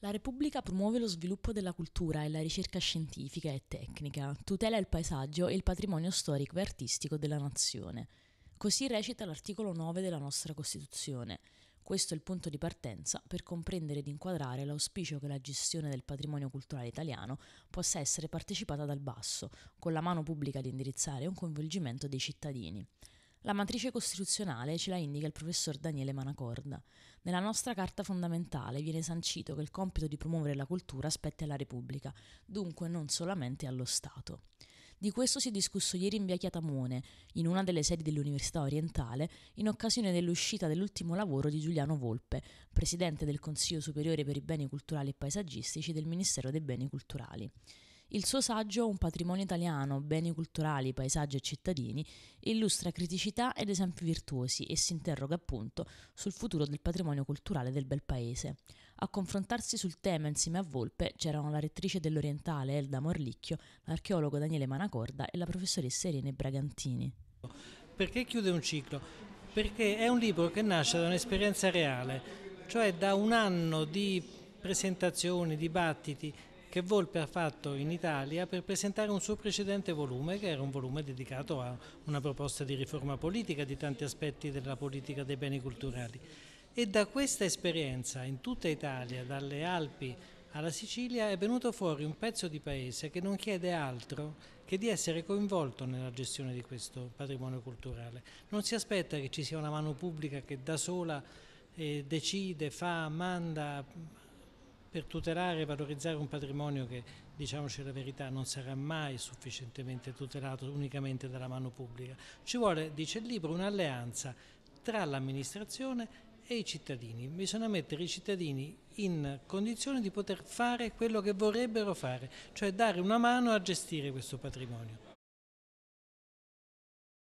La Repubblica promuove lo sviluppo della cultura e la ricerca scientifica e tecnica, tutela il paesaggio e il patrimonio storico e artistico della nazione. Così recita l'articolo 9 della nostra Costituzione. Questo è il punto di partenza per comprendere ed inquadrare l'auspicio che la gestione del patrimonio culturale italiano possa essere partecipata dal basso, con la mano pubblica ad indirizzare un coinvolgimento dei cittadini. La matrice costituzionale ce la indica il professor Daniele Manacorda. Nella nostra Carta fondamentale viene sancito che il compito di promuovere la cultura spetti alla Repubblica, dunque non solamente allo Stato. Di questo si è discusso ieri in via Chiatamone, in una delle sedi dell'Università orientale, in occasione dell'uscita dell'ultimo lavoro di Giuliano Volpe, presidente del Consiglio superiore per i beni culturali e paesaggistici del Ministero dei beni culturali. Il suo saggio Un patrimonio italiano, beni culturali, paesaggi e cittadini illustra criticità ed esempi virtuosi e si interroga appunto sul futuro del patrimonio culturale del bel paese. A confrontarsi sul tema insieme a Volpe c'erano la rettrice dell'Orientale Elda Morlicchio, l'archeologo Daniele Manacorda e la professoressa Irene Bragantini. Perché chiude un ciclo? Perché è un libro che nasce da un'esperienza reale, cioè da un anno di presentazioni, dibattiti, che Volpe ha fatto in Italia per presentare un suo precedente volume, che era un volume dedicato a una proposta di riforma politica di tanti aspetti della politica dei beni culturali. E da questa esperienza in tutta Italia, dalle Alpi alla Sicilia, è venuto fuori un pezzo di paese che non chiede altro che di essere coinvolto nella gestione di questo patrimonio culturale. Non si aspetta che ci sia una mano pubblica che da sola eh, decide, fa, manda, per tutelare e valorizzare un patrimonio che, diciamoci la verità, non sarà mai sufficientemente tutelato unicamente dalla mano pubblica. Ci vuole, dice il libro, un'alleanza tra l'amministrazione e i cittadini. Bisogna mettere i cittadini in condizione di poter fare quello che vorrebbero fare, cioè dare una mano a gestire questo patrimonio.